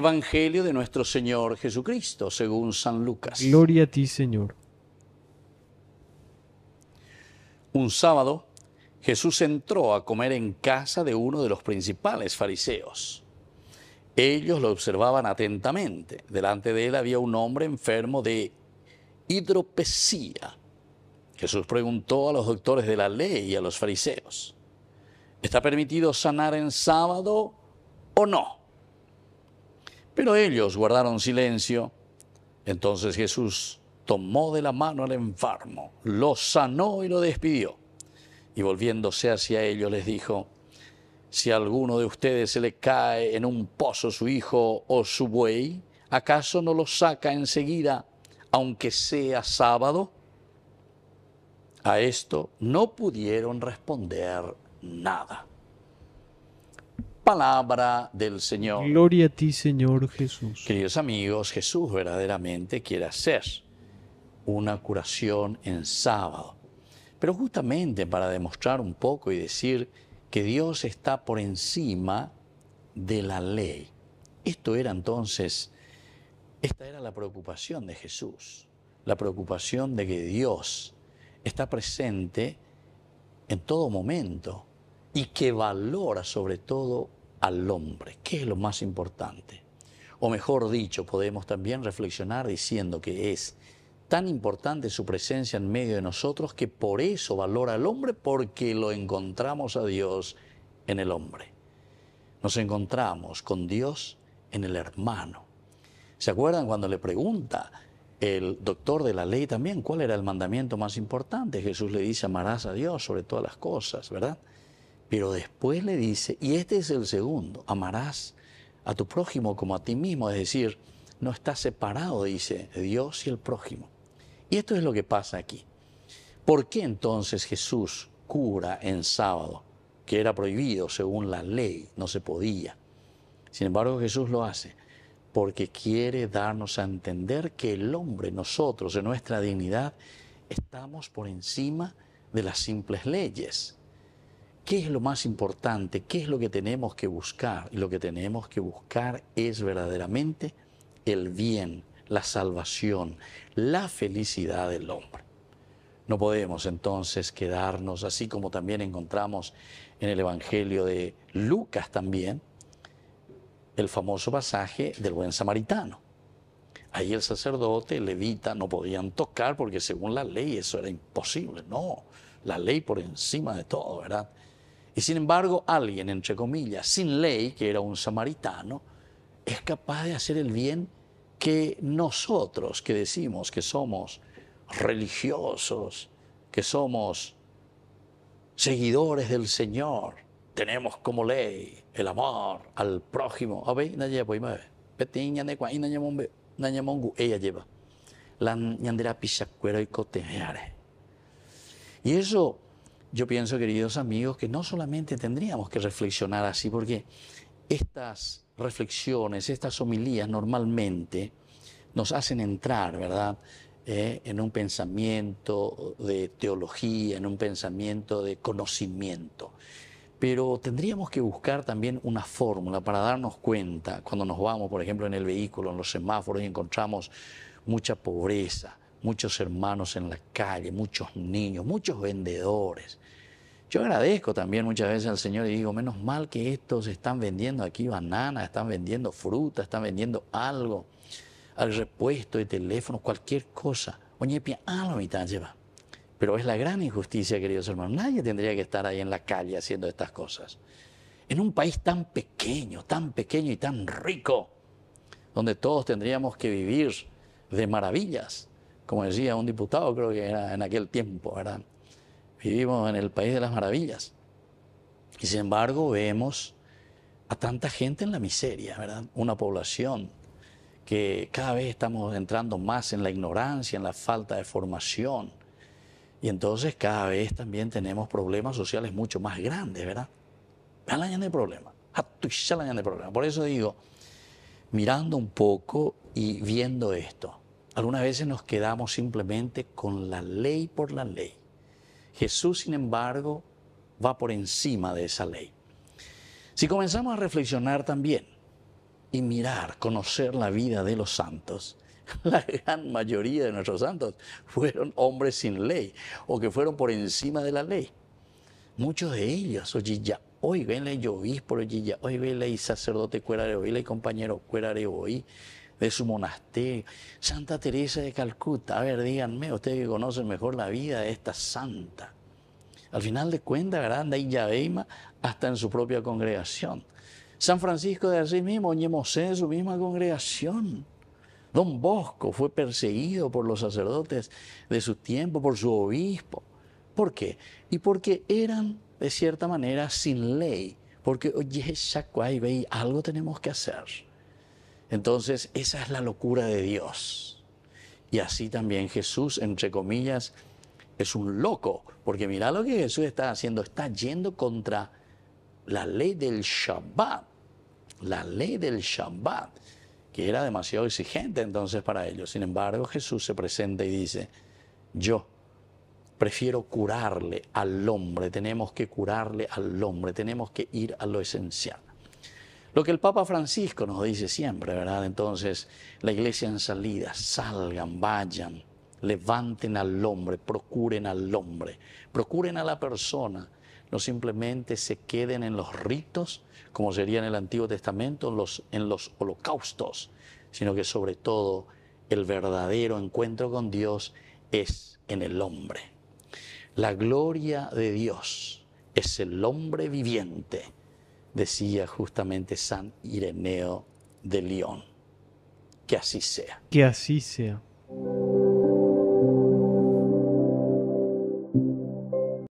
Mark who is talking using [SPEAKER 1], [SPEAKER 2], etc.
[SPEAKER 1] Evangelio de nuestro Señor Jesucristo, según San Lucas. Gloria a ti, Señor. Un sábado, Jesús entró a comer en casa de uno de los principales fariseos. Ellos lo observaban atentamente. Delante de él había un hombre enfermo de hidropesía. Jesús preguntó a los doctores de la ley y a los fariseos, ¿está permitido sanar en sábado o no? Pero ellos guardaron silencio. Entonces Jesús tomó de la mano al enfermo, lo sanó y lo despidió. Y volviéndose hacia ellos les dijo, si a alguno de ustedes se le cae en un pozo su hijo o su buey, ¿acaso no lo saca enseguida, aunque sea sábado? A esto no pudieron responder nada palabra del Señor. Gloria a ti, Señor Jesús. Queridos amigos, Jesús verdaderamente quiere hacer una curación en sábado. Pero justamente para demostrar un poco y decir que Dios está por encima de la ley. Esto era entonces, esta era la preocupación de Jesús, la preocupación de que Dios está presente en todo momento y que valora sobre todo al hombre. ¿Qué es lo más importante? O mejor dicho, podemos también reflexionar diciendo que es tan importante su presencia en medio de nosotros que por eso valora al hombre porque lo encontramos a Dios en el hombre. Nos encontramos con Dios en el hermano. ¿Se acuerdan cuando le pregunta el doctor de la ley también cuál era el mandamiento más importante? Jesús le dice, amarás a Dios sobre todas las cosas, ¿verdad? Pero después le dice, y este es el segundo, amarás a tu prójimo como a ti mismo, es decir, no estás separado, dice Dios y el prójimo. Y esto es lo que pasa aquí. ¿Por qué entonces Jesús cura en sábado, que era prohibido según la ley, no se podía? Sin embargo, Jesús lo hace porque quiere darnos a entender que el hombre, nosotros, en nuestra dignidad, estamos por encima de las simples leyes. ¿Qué es lo más importante? ¿Qué es lo que tenemos que buscar? Y lo que tenemos que buscar es verdaderamente el bien, la salvación, la felicidad del hombre. No podemos entonces quedarnos, así como también encontramos en el Evangelio de Lucas también, el famoso pasaje del buen samaritano. Ahí el sacerdote, el levita, no podían tocar porque según la ley eso era imposible. No, la ley por encima de todo, ¿verdad? Y sin embargo, alguien, entre comillas, sin ley, que era un samaritano, es capaz de hacer el bien que nosotros que decimos que somos religiosos, que somos seguidores del Señor, tenemos como ley el amor al prójimo. Y eso yo pienso, queridos amigos, que no solamente tendríamos que reflexionar así, porque estas reflexiones, estas homilías normalmente nos hacen entrar, ¿verdad? Eh, en un pensamiento de teología, en un pensamiento de conocimiento. Pero tendríamos que buscar también una fórmula para darnos cuenta, cuando nos vamos, por ejemplo, en el vehículo, en los semáforos y encontramos mucha pobreza, muchos hermanos en la calle, muchos niños, muchos vendedores. Yo agradezco también muchas veces al Señor y digo, menos mal que estos están vendiendo aquí bananas, están vendiendo fruta, están vendiendo algo, al repuesto de teléfono, cualquier cosa. a la mitad lleva. Pero es la gran injusticia, queridos hermanos. Nadie tendría que estar ahí en la calle haciendo estas cosas. En un país tan pequeño, tan pequeño y tan rico, donde todos tendríamos que vivir de maravillas como decía un diputado, creo que era en aquel tiempo, ¿verdad? Vivimos en el país de las maravillas. Y sin embargo vemos a tanta gente en la miseria, ¿verdad? Una población que cada vez estamos entrando más en la ignorancia, en la falta de formación. Y entonces cada vez también tenemos problemas sociales mucho más grandes, ¿verdad? Vean de de problemas. Por eso digo, mirando un poco y viendo esto, algunas veces nos quedamos simplemente con la ley por la ley. Jesús, sin embargo, va por encima de esa ley. Si comenzamos a reflexionar también y mirar, conocer la vida de los santos, la gran mayoría de nuestros santos fueron hombres sin ley o que fueron por encima de la ley. Muchos de ellos, ya hoy venle yo obispo, hoy venle sacerdote, cuerare hoy, le compañero, cuerare hoy, de su monasterio. Santa Teresa de Calcuta, a ver, díganme, ustedes que conocen mejor la vida de esta santa. Al final de cuentas, ¿verdad? y Yabeima hasta en su propia congregación. San Francisco de Asís mismo, Ñemosé de su misma congregación. Don Bosco fue perseguido por los sacerdotes de su tiempo, por su obispo. ¿Por qué? Y porque eran, de cierta manera, sin ley. Porque, oye, algo tenemos que hacer. Entonces, esa es la locura de Dios. Y así también Jesús, entre comillas, es un loco, porque mira lo que Jesús está haciendo, está yendo contra la ley del Shabbat, la ley del Shabbat, que era demasiado exigente entonces para ellos. Sin embargo, Jesús se presenta y dice, yo prefiero curarle al hombre, tenemos que curarle al hombre, tenemos que ir a lo esencial. Lo que el Papa Francisco nos dice siempre, ¿verdad? Entonces, la iglesia en salida, salgan, vayan, levanten al hombre, procuren al hombre, procuren a la persona. No simplemente se queden en los ritos, como sería en el Antiguo Testamento, en los, en los holocaustos, sino que sobre todo el verdadero encuentro con Dios es en el hombre. La gloria de Dios es el hombre viviente decía justamente San Ireneo de León. Que así sea. Que así sea.